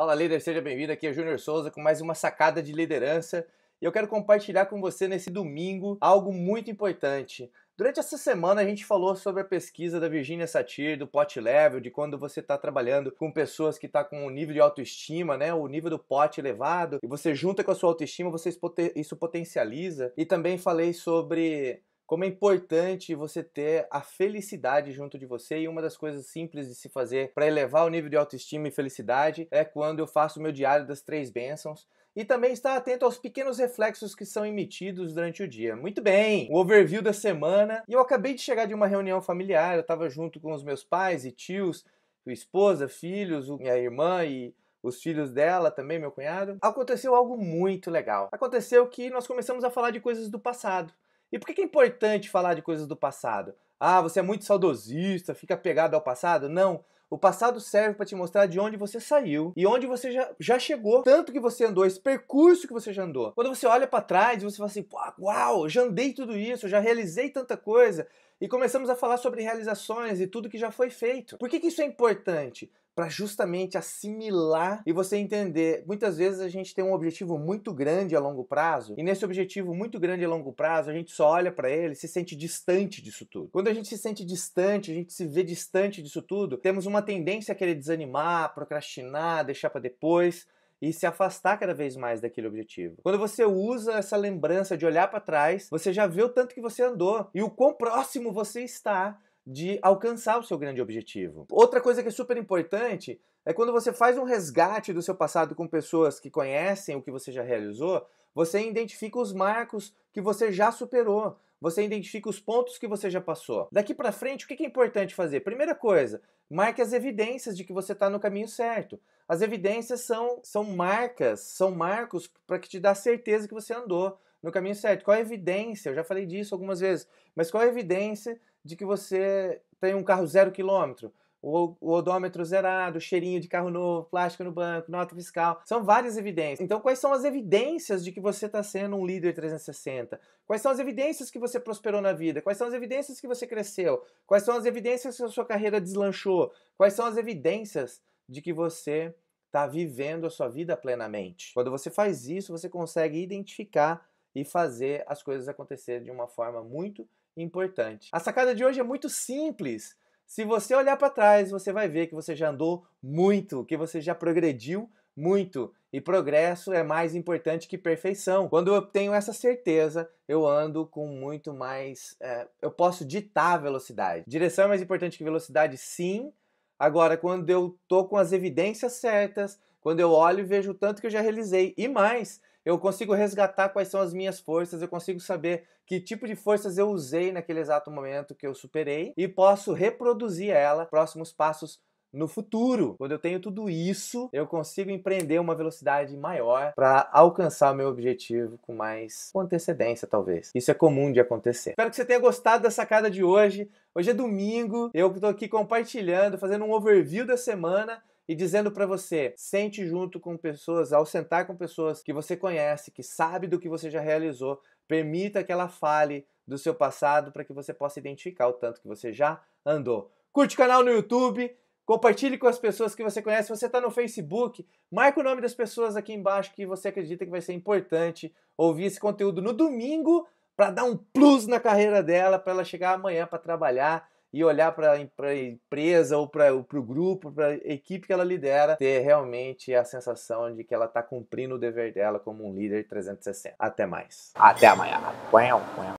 Fala líder, seja bem-vindo. Aqui é Júnior Souza com mais uma sacada de liderança e eu quero compartilhar com você nesse domingo algo muito importante. Durante essa semana a gente falou sobre a pesquisa da Virginia Satir, do pot level, de quando você está trabalhando com pessoas que estão tá com um nível de autoestima, né, o nível do pot elevado, e você junta com a sua autoestima, você isso potencializa. E também falei sobre como é importante você ter a felicidade junto de você e uma das coisas simples de se fazer para elevar o nível de autoestima e felicidade é quando eu faço meu diário das três bênçãos e também estar atento aos pequenos reflexos que são emitidos durante o dia. Muito bem, o overview da semana. E eu acabei de chegar de uma reunião familiar, eu estava junto com os meus pais e tios, esposa, filhos, minha irmã e os filhos dela também, meu cunhado. Aconteceu algo muito legal. Aconteceu que nós começamos a falar de coisas do passado. E por que é importante falar de coisas do passado? Ah, você é muito saudosista, fica pegado ao passado? Não. O passado serve para te mostrar de onde você saiu e onde você já, já chegou, tanto que você andou, esse percurso que você já andou. Quando você olha para trás, você fala assim: uau, já andei tudo isso, já realizei tanta coisa. E começamos a falar sobre realizações e tudo que já foi feito. Por que, que isso é importante? para justamente assimilar e você entender. Muitas vezes a gente tem um objetivo muito grande a longo prazo e nesse objetivo muito grande a longo prazo a gente só olha para ele, se sente distante disso tudo. Quando a gente se sente distante, a gente se vê distante disso tudo, temos uma tendência a querer desanimar, procrastinar, deixar para depois e se afastar cada vez mais daquele objetivo. Quando você usa essa lembrança de olhar para trás, você já vê o tanto que você andou e o quão próximo você está de alcançar o seu grande objetivo. Outra coisa que é super importante é quando você faz um resgate do seu passado com pessoas que conhecem o que você já realizou, você identifica os marcos que você já superou, você identifica os pontos que você já passou. Daqui para frente, o que é importante fazer? Primeira coisa, marque as evidências de que você está no caminho certo. As evidências são, são marcas, são marcos para que te dá certeza que você andou no caminho certo. Qual é a evidência? Eu já falei disso algumas vezes, mas qual é a evidência de que você tem um carro zero quilômetro, o, odômetro zerado, cheirinho de carro novo, plástico no banco, nota fiscal. São várias evidências. Então, quais são as evidências de que você está sendo um líder 360? Quais são as evidências que você prosperou na vida? Quais são as evidências que você cresceu? Quais são as evidências que a sua carreira deslanchou? Quais são as evidências de que você está vivendo a sua vida plenamente? Quando você faz isso, você consegue identificar e fazer as coisas acontecer de uma forma muito importante. A sacada de hoje é muito simples. Se você olhar para trás, você vai ver que você já andou muito, que você já progrediu muito. E progresso é mais importante que perfeição. Quando eu tenho essa certeza, eu ando com muito mais. É, eu posso ditar a velocidade. Direção é mais importante que velocidade, sim. Agora, quando eu tô com as evidências certas, quando eu olho, e vejo o tanto que eu já realizei. E mais, eu consigo resgatar quais são as minhas forças, eu consigo saber que tipo de forças eu usei naquele exato momento que eu superei e posso reproduzir ela, próximos passos no futuro. Quando eu tenho tudo isso, eu consigo empreender uma velocidade maior para alcançar o meu objetivo com mais antecedência, talvez. Isso é comum de acontecer. Espero que você tenha gostado da sacada de hoje. Hoje é domingo, eu estou aqui compartilhando, fazendo um overview da semana e dizendo para você: sente junto com pessoas, ao sentar com pessoas que você conhece, que sabe do que você já realizou, permita que ela fale do seu passado para que você possa identificar o tanto que você já andou. Curte o canal no YouTube, compartilhe com as pessoas que você conhece. Se você está no Facebook, marque o nome das pessoas aqui embaixo que você acredita que vai ser importante ouvir esse conteúdo no domingo para dar um plus na carreira dela, para ela chegar amanhã para trabalhar e olhar para a empresa ou para o grupo, para a equipe que ela lidera, ter realmente a sensação de que ela está cumprindo o dever dela como um líder 360. Até mais. Até amanhã.